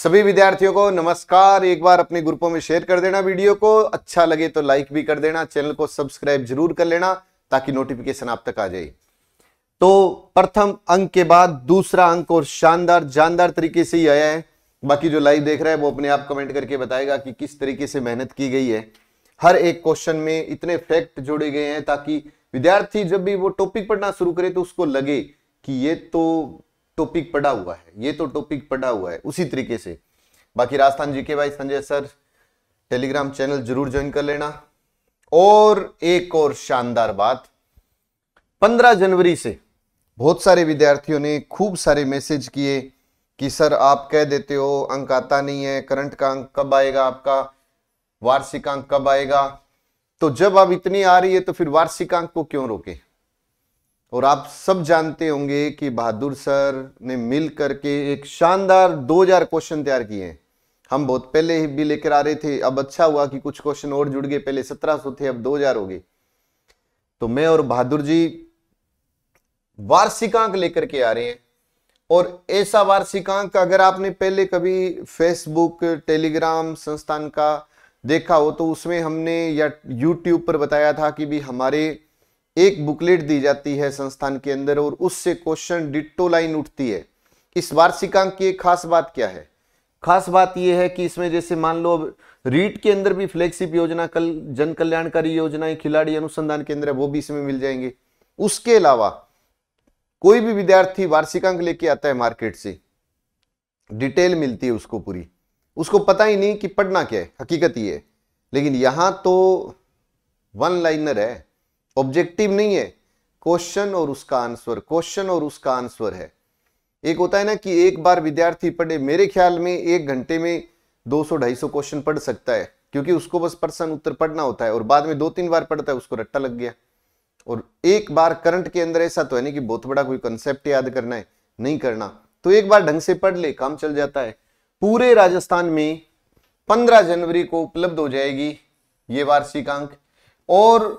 सभी विद्यार्थियों को नमस्कार एक बार अपने ग्रुपों में शेयर कर देना वीडियो को अच्छा लगे तो लाइक भी कर देना चैनल को सब्सक्राइब जरूर कर लेना ताकि नोटिफिकेशन आप तक आ जाए तो प्रथम अंक के बाद दूसरा अंक और शानदार जानदार तरीके से ही आया है बाकी जो लाइव देख रहा है वो अपने आप कमेंट करके बताएगा कि किस तरीके से मेहनत की गई है हर एक क्वेश्चन में इतने फैक्ट जोड़े गए हैं ताकि विद्यार्थी जब भी वो टॉपिक पढ़ना शुरू करे तो उसको लगे कि ये तो टॉपिक पड़ा हुआ है ये तो टॉपिक पड़ा हुआ है उसी तरीके से बाकी राजस्थान जी के भाई संजय सर टेलीग्राम चैनल जरूर ज्वाइन कर लेना और एक और शानदार बात 15 जनवरी से बहुत सारे विद्यार्थियों ने खूब सारे मैसेज किए कि सर आप कह देते हो अंक आता नहीं है करंट का अंक कब आएगा आपका वार्षिक अंक कब आएगा तो जब अब इतनी आ रही है तो फिर वार्षिक अंक को क्यों रोके और आप सब जानते होंगे कि बहादुर सर ने मिल करके एक शानदार 2000 क्वेश्चन तैयार किए हैं हम बहुत पहले ही भी लेकर आ रहे थे अब अच्छा हुआ कि कुछ क्वेश्चन और जुड़ गए पहले 1700 थे अब 2000 हो गए तो मैं और बहादुर जी वार्षिकांक लेकर के आ रहे हैं और ऐसा वार्षिकांक अगर आपने पहले कभी फेसबुक टेलीग्राम संस्थान का देखा हो तो उसमें हमने या यूट्यूब पर बताया था कि भी हमारे एक बुकलेट दी जाती है संस्थान के अंदर और उससे क्वेश्चन डिट्टो लाइन उठती है इस वार्षिकांक की एक खास बात क्या है खास बात यह है कि इसमें जैसे मान लो अब रीट के अंदर भी फ्लेक्सिप योजना कल जन कल्याणकारी योजनाएं खिलाड़ी अनुसंधान केंद्र है वो भी इसमें मिल जाएंगे उसके अलावा कोई भी विद्यार्थी वार्षिकांक लेके आता है मार्केट से डिटेल मिलती है उसको पूरी उसको पता ही नहीं कि पढ़ना क्या है हकीकत ये है लेकिन यहां तो वन लाइनर है ऑब्जेक्टिव नहीं है क्वेश्चन और उसका आंसर क्वेश्चन और उसका आंसर है एक होता है ना कि एक बार विद्यार्थी पढ़े मेरे ख्याल में एक घंटे में 200-250 क्वेश्चन पढ़ सकता है क्योंकि उसको बस प्रश्न उत्तर पढ़ना होता है और बाद में दो तीन बार पढ़ता है उसको रट्टा लग गया और एक बार करंट के अंदर ऐसा तो है ना कि बहुत बड़ा कोई कंसेप्ट याद करना है नहीं करना तो एक बार ढंग से पढ़ ले काम चल जाता है पूरे राजस्थान में पंद्रह जनवरी को उपलब्ध हो जाएगी ये वार्षिक अंक और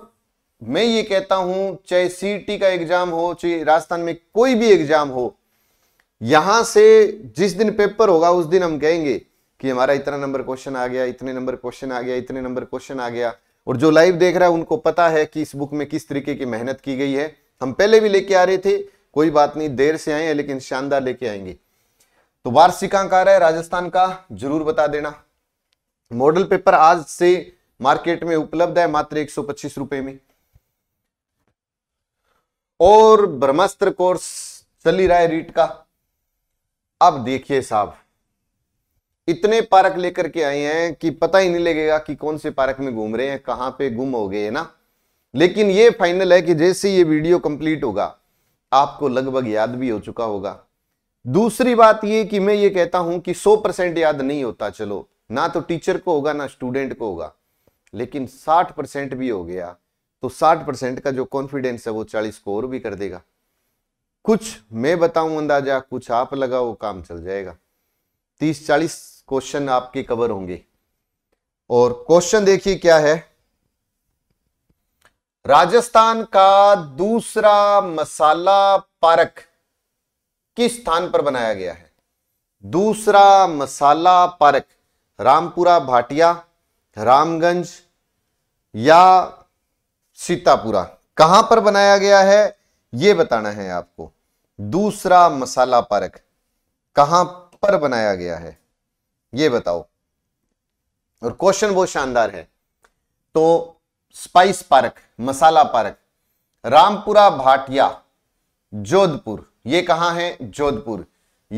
मैं ये कहता हूं चाहे सीटी का एग्जाम हो चाहे राजस्थान में कोई भी एग्जाम हो यहां से जिस दिन पेपर होगा उस दिन हम कहेंगे कि हमारा इतना नंबर क्वेश्चन आ गया इतने नंबर क्वेश्चन आ गया इतने नंबर क्वेश्चन आ गया और जो लाइव देख रहा है उनको पता है कि इस बुक में किस तरीके की मेहनत की गई है हम पहले भी लेके आ रहे थे कोई बात नहीं देर से आए हैं लेकिन शानदार लेके आएंगे तो वार्षिकांक आ रहा है राजस्थान का जरूर बता देना मॉडल पेपर आज से मार्केट में उपलब्ध है मात्र एक रुपए में और ब्रह्मास्त्र कोर्स चल रहा है रीट का अब देखिए साहब इतने पार्क लेकर के आए हैं कि पता ही नहीं लगेगा कि कौन से पार्क में घूम रहे हैं कहां पे गुम हो गए ना लेकिन ये फाइनल है कि जैसे ये वीडियो कंप्लीट होगा आपको लगभग याद भी हो चुका होगा दूसरी बात ये कि मैं ये कहता हूं कि 100 परसेंट याद नहीं होता चलो ना तो टीचर को होगा ना स्टूडेंट को होगा लेकिन 60 परसेंट भी हो गया तो 60 परसेंट का जो कॉन्फिडेंस है वो 40 को और भी कर देगा कुछ मैं बताऊं अंदाजा कुछ आप लगाओ काम चल जाएगा 30-40 क्वेश्चन आपके कवर होंगे और क्वेश्चन देखिए क्या है राजस्थान का दूसरा मसाला पार्क किस स्थान पर बनाया गया है दूसरा मसाला पार्क रामपुरा भाटिया रामगंज या सीतापुरा कहां पर बनाया गया है यह बताना है आपको दूसरा मसाला पार्क कहां पर बनाया गया है यह बताओ और क्वेश्चन बहुत शानदार है तो spice park masala park Rampura Bhatia Jodhpur ये कहां है जोधपुर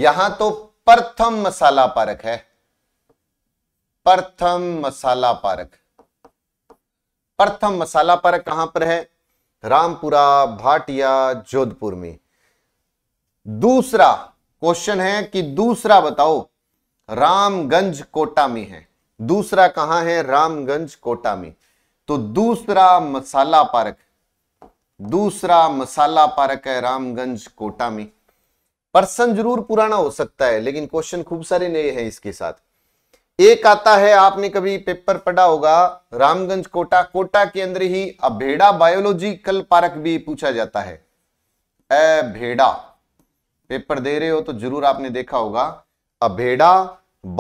यहां तो प्रथम मसाला पार्क है प्रथम मसाला पार्क प्रथम मसाला पर कहां पर है रामपुरा भाटिया जोधपुर में दूसरा क्वेश्चन है कि दूसरा बताओ रामगंज कोटा में है दूसरा कहां है रामगंज कोटा में तो दूसरा मसाला पार्क दूसरा मसाला पार्क है रामगंज कोटा में पर्सन जरूर पुराना हो सकता है लेकिन क्वेश्चन खूब सारे नए हैं इसके साथ एक आता है आपने कभी पेपर पढ़ा होगा रामगंज कोटा कोटा के अंदर ही अभेड़ा बायोलॉजिकल पार्क भी पूछा जाता है ए भेड़ा पेपर दे रहे हो तो जरूर आपने देखा होगा Abheda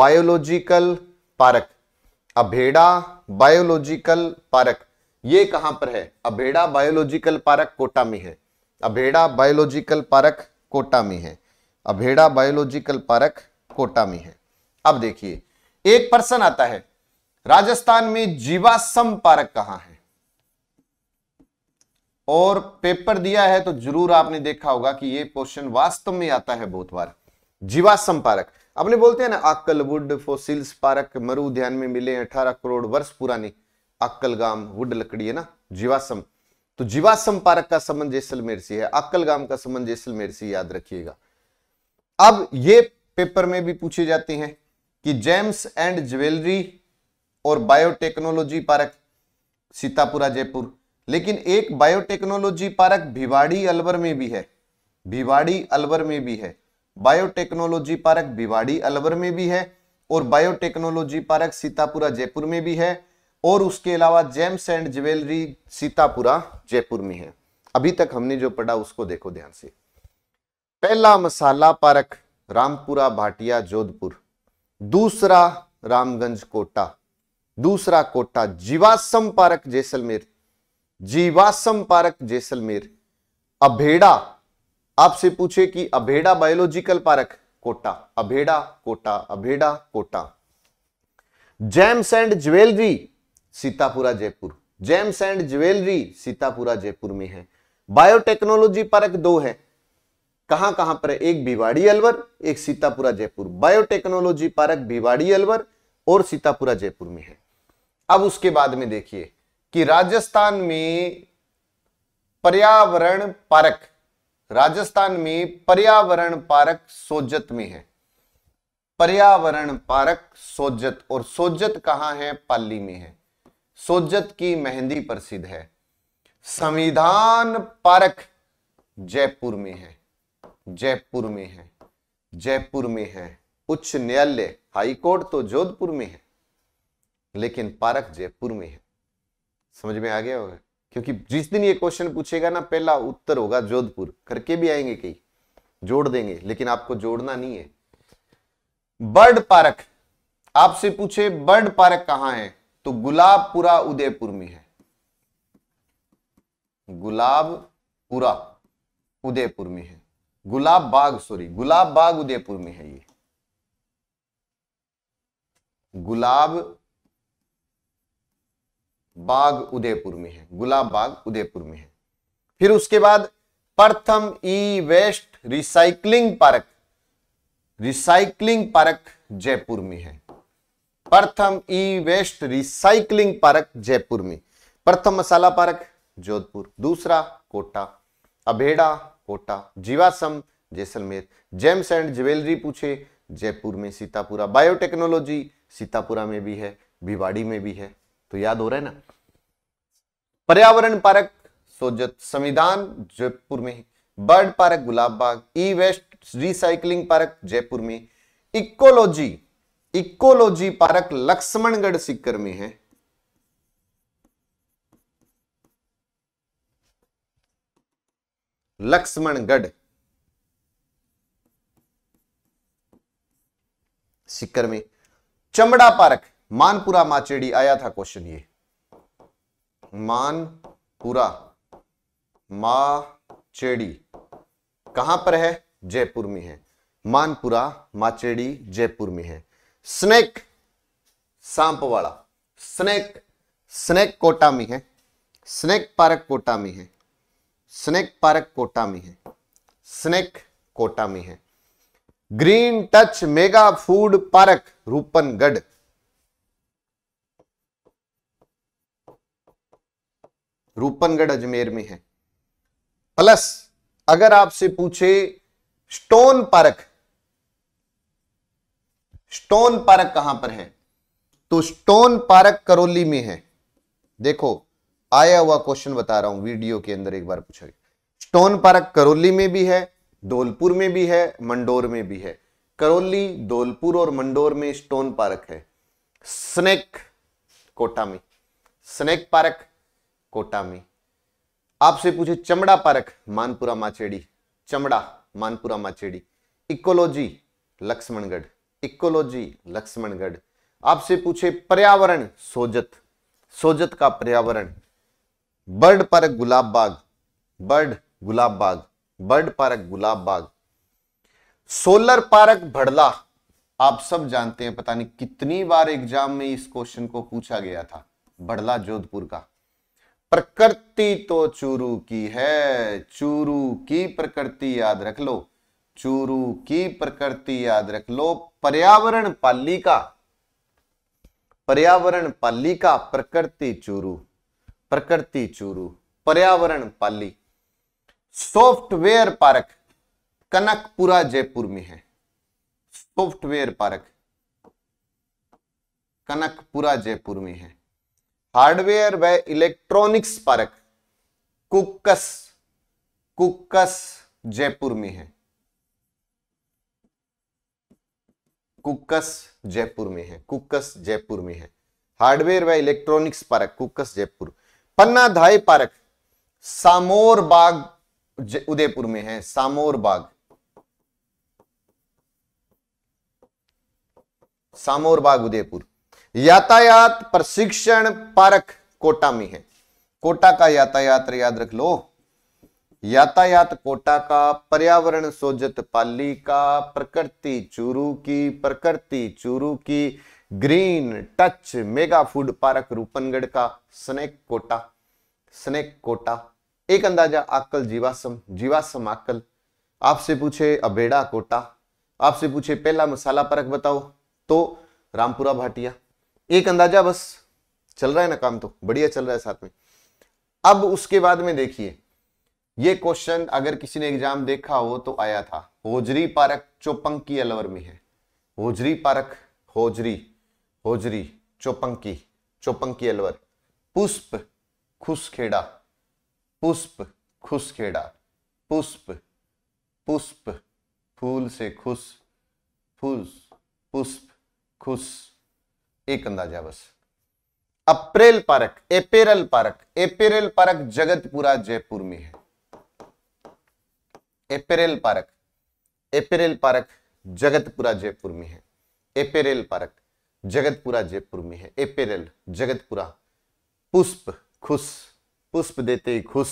biological park Abheda biological park ये कहां पर है अभेड़ा बायोलॉजिकल पार्क कोटा में है अभेड़ा बायोलॉजिकल पार्क कोटा में है अभेड़ा बायोलॉजिकल पार्क कोटा में है अब देखिए एक पर्सन आता है राजस्थान में जीवासम पार्क कहां है और पेपर दिया है तो जरूर आपने देखा होगा कि यह क्वेश्चन वास्तव में आता है बहुत बार जीवासम पार्क अपने बोलते हैं ना अक्कलवुड फोसिल्स पार्क मरु ध्यान में मिले अठारह करोड़ वर्ष पुरानी अक्कलगाम वुड लकड़ी है ना जीवासम तो जीवासम पार्क का संबंध जैसलमेर से है अक्कलगाम का संबंध जैसलमेर से याद रखिएगा अब ये पेपर में भी पूछे जाते हैं कि जेम्स एंड ज्वेलरी और बायोटेक्नोलॉजी पार्क सीतापुरा जयपुर लेकिन एक बायोटेक्नोलॉजी पार्क भिवाड़ी अलवर में भी है भिवाड़ी अलवर में भी है बायोटेक्नोलॉजी पार्क भिवाड़ी अलवर में भी है और बायोटेक्नोलॉजी पार्क सीतापुरा जयपुर में भी है और उसके अलावा gems and jewellery Sitapura Jaipur में है अभी तक हमने जो पढ़ा उसको देखो ध्यान से पहला मसाला पार्क रामपुरा भाटिया जोधपुर दूसरा रामगंज कोटा दूसरा कोटा जीवासम पारक जैसलमेर जीवासम पारक जैसलमेर अभेड़ा आपसे पूछे कि Abheda biological park Kota Abheda Kota Abheda Kota gems and jewellery Sitapura Jaipur gems and jewellery Sitapura Jaipur में है बायोटेक्नोलॉजी पार्क दो है कहां कहां पर एक भिवाड़ी अलवर एक सीतापुरा जयपुर बायोटेक्नोलॉजी पार्क भिवाड़ी अलवर और सीतापुरा जयपुर में है अब उसके बाद में देखिए कि राजस्थान में पर्यावरण पार्क राजस्थान में पर्यावरण पार्क सोजत में है पर्यावरण पार्क सोजत और सोजत कहां है पाली में है सोजत की मेहंदी प्रसिद्ध है संविधान पार्क जयपुर में है जयपुर में है जयपुर में है उच्च न्यायालय हाईकोर्ट तो जोधपुर में है लेकिन पार्क जयपुर में है समझ में आ गया होगा क्योंकि जिस दिन ये क्वेश्चन पूछेगा ना पहला उत्तर होगा जोधपुर करके भी आएंगे कई जोड़ देंगे लेकिन आपको जोड़ना नहीं है बर्ड पार्क आपसे पूछे बर्ड पार्क कहां है तो गुलाबपुरा उदयपुर में है गुलाबपुरा उदयपुर में है गुलाब बाग सॉरी गुलाब बाग उदयपुर में है ये गुलाब बाग उदयपुर में है गुलाब बाग उदयपुर में है फिर उसके बाद प्रथम e waste recycling park recycling park Jaipur में है प्रथम e waste recycling park Jaipur में प्रथम मसाला पार्क जोधपुर दूसरा कोटा अभेड़ा कोटा जीवासम जैसलमेर जेम्स एंड ज्वेलरी पूछे जयपुर में सीतापुरा बायोटेक्नोलॉजी सीतापुरा में भी है भिवाड़ी में भी है तो याद हो रहा है ना पर्यावरण पार्क सोजत संविधान जयपुर में bird park Gulab Bagh e waste recycling park Jaipur में ecology ecology park Laxmangarh Sikar में है लक्ष्मणगढ़ सिक्कर में चमड़ा पार्क मानपुरा माचेड़ी आया था क्वेश्चन ये मानपुरा माचेड़ी कहां पर है जयपुर में है मानपुरा माचेड़ी जयपुर में है स्नेक सांप वाला स्नेक स्नेक कोटा में है स्नेक पार्क कोटा में है स्नेक पार्क कोटा में है स्नेक कोटा में है green touch mega food park Roopangarh Roopangarh Ajmer में है प्लस अगर आपसे पूछे स्टोन पार्क स्टोन पार्क कहां पर है तो स्टोन पार्क करौली में है देखो आया हुआ क्वेश्चन बता रहा हूं वीडियो के अंदर एक बार पूछा स्टोन पार्क करौली में भी है धौलपुर में भी है मंडोर में भी है करौली धौलपुर और मंडोर में स्टोन पार्क है स्नेक कोटा में स्नेक पार्क कोटा में आपसे पूछे चमड़ा पार्क मानपुरा माचेड़ी चमड़ा मानपुरा माचेड़ी इकोलॉजी लक्ष्मणगढ़ इकोलॉजी लक्ष्मणगढ़ आपसे पूछे पर्यावरण सोजत सोजत का पर्यावरण bird park Gulab Bagh bird Gulab Bagh bird park Gulab Bagh solar park Bhadla आप सब जानते हैं पता नहीं कितनी बार एग्जाम में इस क्वेश्चन को पूछा गया था भड़ला जोधपुर का प्रकृति तो चूरू की है चूरू की प्रकृति याद रख लो चूरू की प्रकृति याद रख लो पर्यावरण पालिका पर्यावरण पालिका प्रकृति चूरू प्रकृति चूरू पर्यावरण पाली सॉफ्टवेयर पार्क कनकपुरा जयपुर में है सॉफ्टवेयर पार्क कनकपुरा जयपुर में है हार्डवेयर व इलेक्ट्रॉनिक्स पार्क कुक्कस कुक्कस जयपुर में है कुकस जयपुर में है कुकस जयपुर में है हार्डवेयर व electronics park Kukas Jaipur Panna Dhai park Samor Bagh Udaipur में है सामोर बाग सामोर बाग उदयपुर यातायात प्रशिक्षण पार्क कोटा में है कोटा का यातायात याद रख लो यातायात कोटा का पर्यावरण सोजत पाली का प्रकृति चूरू की प्रकृति चूरू की green touch mega food park Roopangarh का स्नेक कोटा स्नेक कोटा एक अंदाजा आकल जीवासम जीवासम आकल आपसे पूछे अबेड़ा कोटा आपसे पूछे पहला मसाला पार्क बताओ तो रामपुरा भाटिया एक अंदाजा बस चल रहा है ना काम तो बढ़िया चल रहा है साथ में अब उसके बाद में देखिए ये क्वेश्चन अगर किसी ने एग्जाम देखा हो तो आया था होजरी पारक चोपंकी अलवर में है hosiery park hosiery hosiery Chopanki Chopanki Alwar पुष्प खुशखेड़ा पुष्प खुशखेड़ा पुष्प पुष्प फूल से खुश फूल पुष्प खुश एक अंदाजा बस apparel park apparel park apparel park Jagatpura Jaipur में है apparel park apparel park Jagatpura Jaipur में है एपेरल पार्क जगतपुरा जयपुर में है एपेरल जगतपुरा पुष्प खुश पुष्प देते ही खुश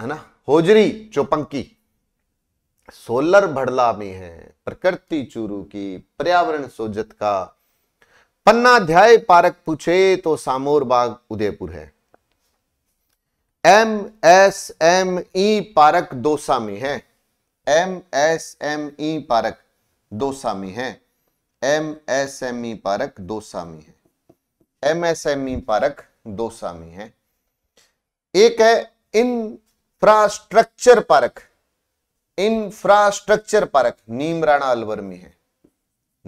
है ना होजरी चौपंकी सोलर भड़ला में है प्रकृति चूरू की पर्यावरण सोजत का पन्नाध्याय पारक पूछे तो सामोर बाग उदयपुर है M S M E park Dausa में है M S M E park Dausa में है M S M E park दोसामी है M S M E park दोसामी है एक है infrastructure park infrastructure park Neemrana Alwar में है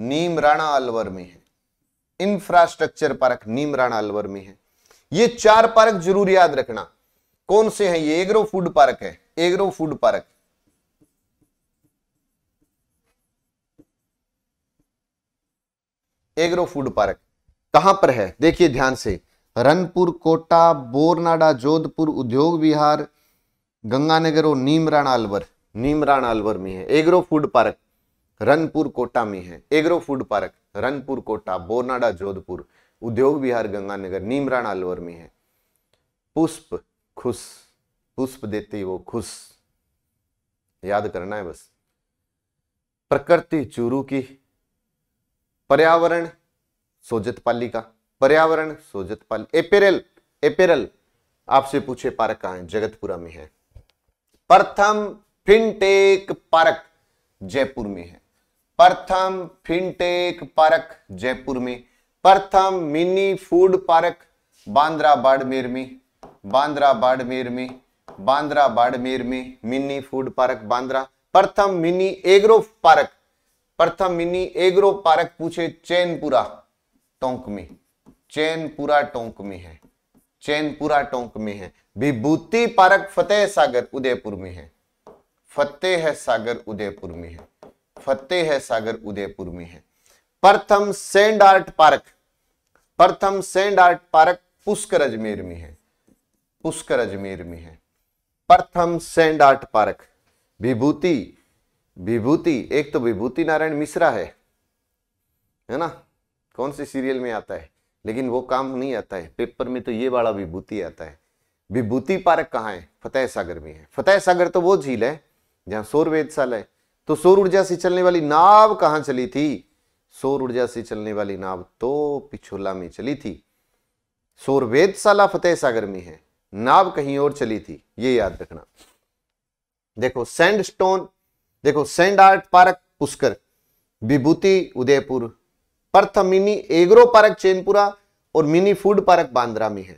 नीम राणा अलवर में है infrastructure park Neemrana Alwar में है ये चार पार्क जरूर याद रखना कौन से हैं ये एग्रो फूड पार्क है agro food park agro food park कहां पर है देखिए ध्यान से रनपुर कोटा बोरनाडा जोधपुर उद्योग विहार गंगानगर और नीमराण अलवर नीमराण अलवर में है agro food park Ranpur Kota में है agro food park Ranpur Kota Boranada Jodhpur Udyog Vihar Ganganagar नीमराण Alwar में है पुष्प खुश पुष्प देते वो खुश याद करना है बस प्रकृति चूरू की पर्यावरण सोजत पालिका पर्यावरण सोजत पाली एपेरल एपेरल आपसे पूछे पार्क कहा है जगतपुरा में है प्रथम फिनटेक पार्क जयपुर में है प्रथम फिनटेक पार्क जयपुर में प्रथम mini food park Bandra Barmer में बांद्रा बाड़मेर में बांद्रा बाड़मेर में मिनी फूड पार्क बांद्रा प्रथम मिनी एग्रो पार्क प्रथम मिनी एग्रो पार्क पूछे चैनपुरा टोंक में चैनपुरा टोंक में है चैनपुरा टोंक में है विभूति पार्क फतेह सागर उदयपुर में है फतेह सागर उदयपुर में है फतेह सागर उदयपुर में है प्रथम सेंड आर्ट पार्क प्रथम sand art park Pushkar Ajmer में है पुष्कर अजमेर में है प्रथम सेंड आर्ट पार्क विभूति विभूति एक तो विभूति नारायण मिश्रा है है ना कौन से सीरियल में आता है लेकिन वो काम नहीं आता है पेपर में तो ये वाला विभूति आता है विभूति पार्क कहाँ है फतेह सागर में है फतेह सागर तो वो झील है जहां सौर वेदशाला है तो सौर ऊर्जा से चलने वाली नाव कहाँ चली थी सौर ऊर्जा से चलने वाली नाव तो पिछोला में चली थी सौर वेदशाला फतेह सागर में है नाव कहीं और चली थी ये याद रखना देखो सैंडस्टोन देखो सेंड आर्ट पार्क पुष्कर विभूति उदयपुर पर्थ मिनी एग्रो पार्क चैनपुरा और मिनी फूड पार्क बांद्रा में है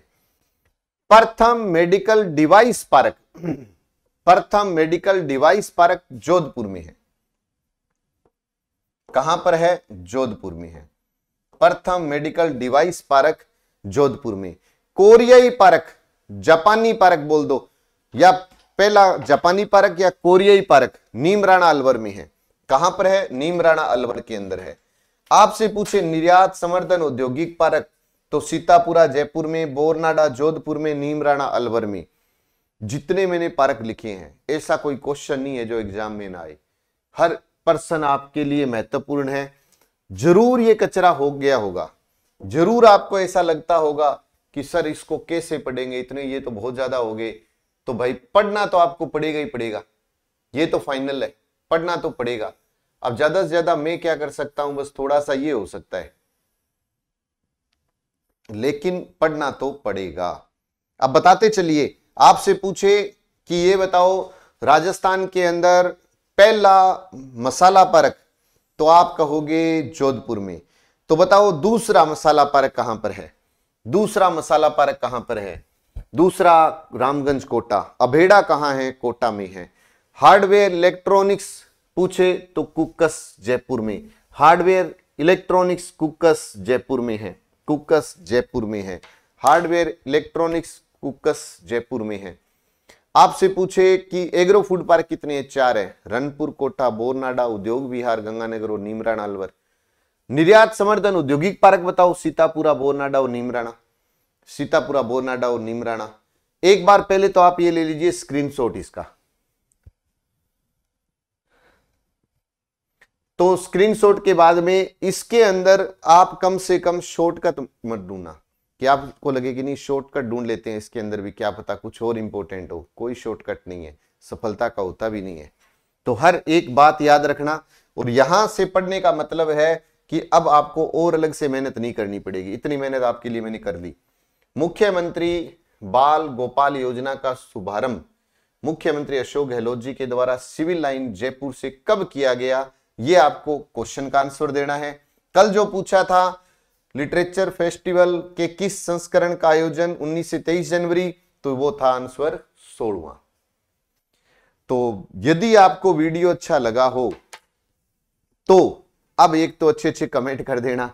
प्रथम मेडिकल डिवाइस पार्क प्रथम मेडिकल डिवाइस पार्क जोधपुर में है कहां पर है जोधपुर में है प्रथम मेडिकल डिवाइस पार्क जोधपुर में कोरियाई पार्क जापानी पार्क बोल दो या पहला जापानी पार्क या कोरियाई पार्क नीम राणा अलवर में है कहां पर है नीम राणा अलवर के अंदर है आपसे पूछे निर्यात संवर्धन औद्योगिक पार्क तो सीतापुरा जयपुर में बोरनाडा जोधपुर में नीम राणा अलवर में जितने मैंने पार्क लिखे हैं ऐसा कोई क्वेश्चन नहीं है जो एग्जाम में ना आए हर पर्सन आपके लिए महत्वपूर्ण है जरूर ये कचरा हो गया होगा जरूर आपको ऐसा लगता होगा कि सर इसको कैसे पढ़ेंगे इतने ये तो बहुत ज्यादा हो गए तो भाई पढ़ना तो आपको पड़ेगा ही पड़ेगा ये तो फाइनल है पढ़ना तो पड़ेगा अब ज्यादा से ज्यादा मैं क्या कर सकता हूं बस थोड़ा सा ये हो सकता है लेकिन पढ़ना तो पड़ेगा अब बताते चलिए आपसे पूछे कि ये बताओ राजस्थान के अंदर पहला मसाला पार्क तो आप कहोगे जोधपुर में तो बताओ दूसरा मसाला पार्क कहां पर है दूसरा मसाला पार्क कहां पर है दूसरा रामगंज कोटा अभेड़ा कहाँ है कोटा में है हार्डवेयर इलेक्ट्रॉनिक्स पूछे तो कुकस जयपुर में हार्डवेयर इलेक्ट्रॉनिक्स कुकस जयपुर में है कुकस जयपुर में है हार्डवेयर इलेक्ट्रॉनिक्स कुकस जयपुर में है आपसे पूछे कि एग्रो फूड पार्क कितने है चार है रनपुर कोटा बोरनाडा उद्योग विहार गंगानगर और नीमराणा अलवर निर्यात समर्थन औद्योगिक पार्क बताओ सीतापुरा बोरनाडा और नीमराणा सीतापुरा बोरनाडा और निमराना एक बार पहले तो आप ये ले लीजिए स्क्रीनशॉट इसका तो स्क्रीनशॉट के बाद में इसके अंदर आप कम से कम शॉर्टकट मत ढूंढना कि आपको लगे कि नहीं शॉर्टकट ढूंढ लेते हैं इसके अंदर भी क्या पता कुछ और इंपॉर्टेंट हो कोई शॉर्टकट नहीं है सफलता का होता भी नहीं है तो हर एक बात याद रखना और यहां से पढ़ने का मतलब है कि अब आपको और अलग से मेहनत नहीं करनी पड़ेगी इतनी मेहनत आपके लिए मैंने कर ली मुख्यमंत्री बाल गोपाल योजना का शुभारंभ मुख्यमंत्री अशोक गहलोत जी के द्वारा सिविल लाइन जयपुर से कब किया गया यह आपको क्वेश्चन का आंसर देना है कल जो पूछा था लिटरेचर फेस्टिवल के किस संस्करण का आयोजन 19 से 23 जनवरी तो वो था आंसर सोलवा तो यदि आपको वीडियो अच्छा लगा हो तो अब एक तो अच्छे अच्छे कमेंट कर देना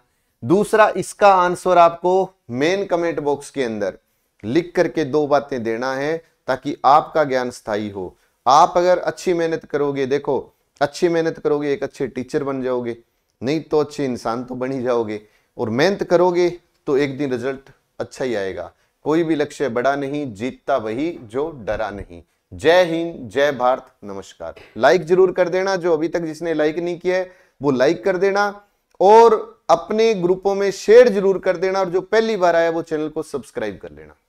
दूसरा इसका आंसर आपको मेन कमेंट बॉक्स के अंदर लिख करके दो बातें देना है ताकि आपका ज्ञान स्थायी हो आप अगर अच्छी मेहनत करोगे देखो अच्छी मेहनत करोगे एक अच्छे टीचर बन जाओगे नहीं तो अच्छे इंसान तो बन ही जाओगे और मेहनत करोगे तो एक दिन रिजल्ट अच्छा ही आएगा कोई भी लक्ष्य बड़ा नहीं जीतता वही जो डरा नहीं जय हिंद जय भारत नमस्कार लाइक जरूर कर देना जो अभी तक जिसने लाइक नहीं किया है वो लाइक कर देना और अपने ग्रुपों में शेयर जरूर कर देना और जो पहली बार आया वो चैनल को सब्सक्राइब कर लेना